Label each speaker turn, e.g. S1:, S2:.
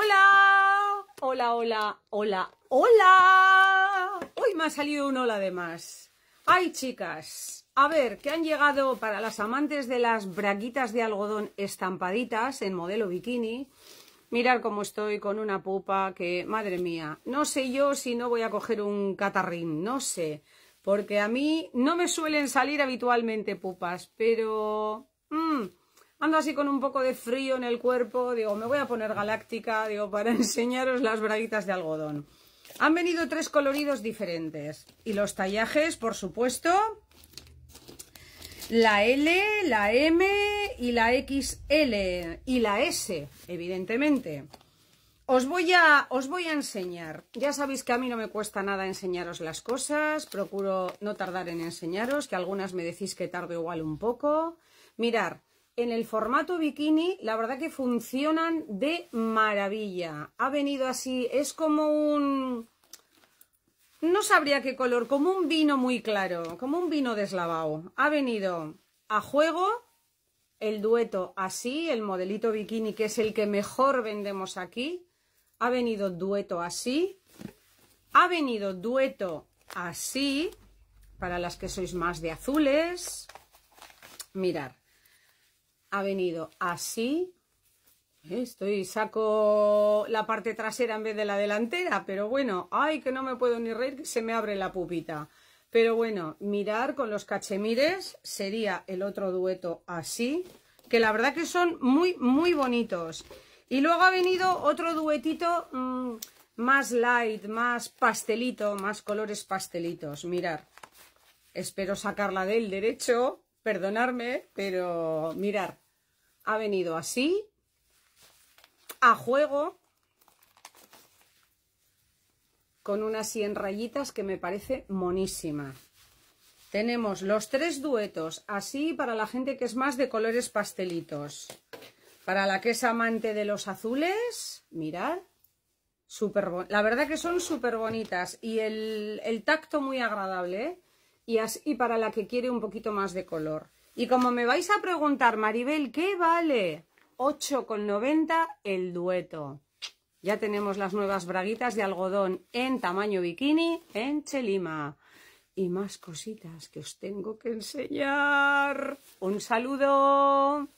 S1: Hola, hola, hola, hola, hola. Hoy me ha salido un hola de más. Ay, chicas, a ver, que han llegado para las amantes de las braguitas de algodón estampaditas en modelo bikini. Mirar cómo estoy con una pupa que, madre mía, no sé yo si no voy a coger un catarrín, no sé, porque a mí no me suelen salir habitualmente pupas, pero... Mm, ando así con un poco de frío en el cuerpo, digo, me voy a poner galáctica, digo, para enseñaros las braguitas de algodón. Han venido tres coloridos diferentes y los tallajes, por supuesto, la L, la M y la XL y la S, evidentemente. Os voy, a, os voy a enseñar. Ya sabéis que a mí no me cuesta nada enseñaros las cosas. Procuro no tardar en enseñaros, que algunas me decís que tardo igual un poco. Mirar, en el formato bikini, la verdad que funcionan de maravilla. Ha venido así, es como un... No sabría qué color, como un vino muy claro, como un vino deslavado. Ha venido a juego el dueto así, el modelito bikini, que es el que mejor vendemos aquí. Ha venido dueto así. Ha venido dueto así, para las que sois más de azules. mirad ha venido así. ¿eh? Estoy, saco la parte trasera en vez de la delantera, pero bueno, ay, que no me puedo ni reír, que se me abre la pupita. Pero bueno, mirar con los cachemires sería el otro dueto así, que la verdad que son muy, muy bonitos. Y luego ha venido otro duetito mm, más light, más pastelito, más colores pastelitos. Mirar, espero sacarla del derecho perdonarme, pero mirar, ha venido así, a juego, con unas 100 rayitas que me parece monísima. Tenemos los tres duetos, así para la gente que es más de colores pastelitos. Para la que es amante de los azules, mirad, la verdad que son súper bonitas y el, el, tacto muy agradable, ¿eh? y, así, para la que quiere un poquito más de color. Y como me vais a preguntar, Maribel, ¿qué vale? 8,90 el dueto. Ya tenemos las nuevas braguitas de algodón en tamaño bikini en Chelima. Y más cositas que os tengo que enseñar. Un saludo.